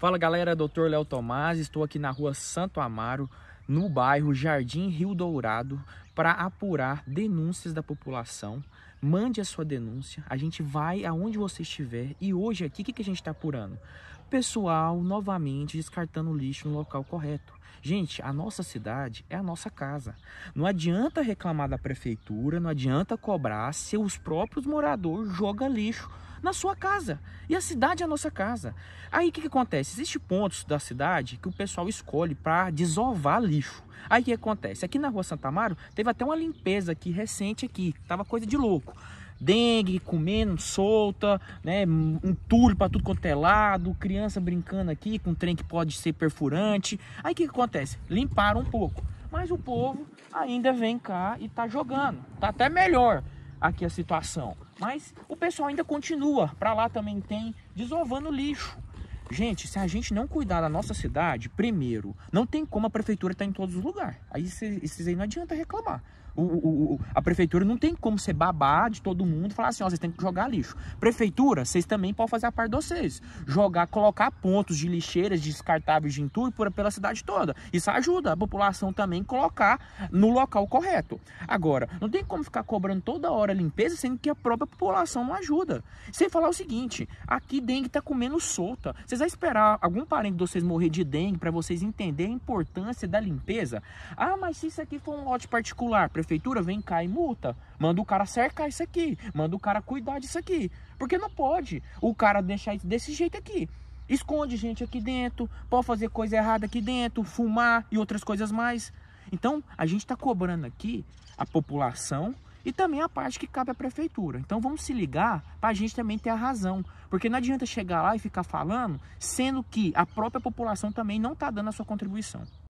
Fala galera, doutor Léo Tomás, estou aqui na rua Santo Amaro, no bairro Jardim Rio Dourado, para apurar denúncias da população. Mande a sua denúncia, a gente vai aonde você estiver e hoje aqui o que, que a gente está apurando? Pessoal novamente descartando lixo no local correto. Gente, a nossa cidade é a nossa casa. Não adianta reclamar da prefeitura, não adianta cobrar se os próprios moradores jogam lixo na sua casa. E a cidade é a nossa casa. Aí o que, que acontece? Existem pontos da cidade que o pessoal escolhe para desovar lixo. Aí o que acontece? Aqui na rua Santa Amaro teve até uma limpeza aqui recente aqui, tava coisa de louco dengue, comendo solta, né? um Entulho para tudo quanto é lado, criança brincando aqui com um trem que pode ser perfurante. Aí o que, que, acontece? Limparam um pouco. Mas o povo ainda vem cá e tá jogando. Tá até melhor aqui a situação. Mas o pessoal ainda continua, para lá também tem, desovando lixo. Gente, se a gente não cuidar da nossa cidade, primeiro, não tem como a prefeitura estar tá em todos os lugares. Aí vocês aí não adianta reclamar. O, o, o, a prefeitura não tem como ser babá de todo mundo falar assim, ó, vocês têm que jogar lixo. Prefeitura, vocês também podem fazer a parte de vocês. Jogar, colocar pontos de lixeiras descartáveis de entulho pela cidade toda. Isso ajuda a população também colocar no local correto. Agora, não tem como ficar cobrando toda hora limpeza, sendo que a própria população não ajuda. Sem falar o seguinte, aqui dengue tá comendo solta. Vocês precisa esperar algum parente de vocês morrer de dengue para vocês entenderem a importância da limpeza. Ah, mas se isso aqui for um lote particular, prefeitura vem cá e multa. Manda o cara cercar isso aqui, manda o cara cuidar disso aqui. Porque não pode o cara deixar desse jeito aqui. Esconde gente aqui dentro, pode fazer coisa errada aqui dentro, fumar e outras coisas mais. Então, a gente está cobrando aqui a população e também a parte que cabe à prefeitura. Então vamos se ligar para a gente também ter a razão, porque não adianta chegar lá e ficar falando, sendo que a própria população também não está dando a sua contribuição.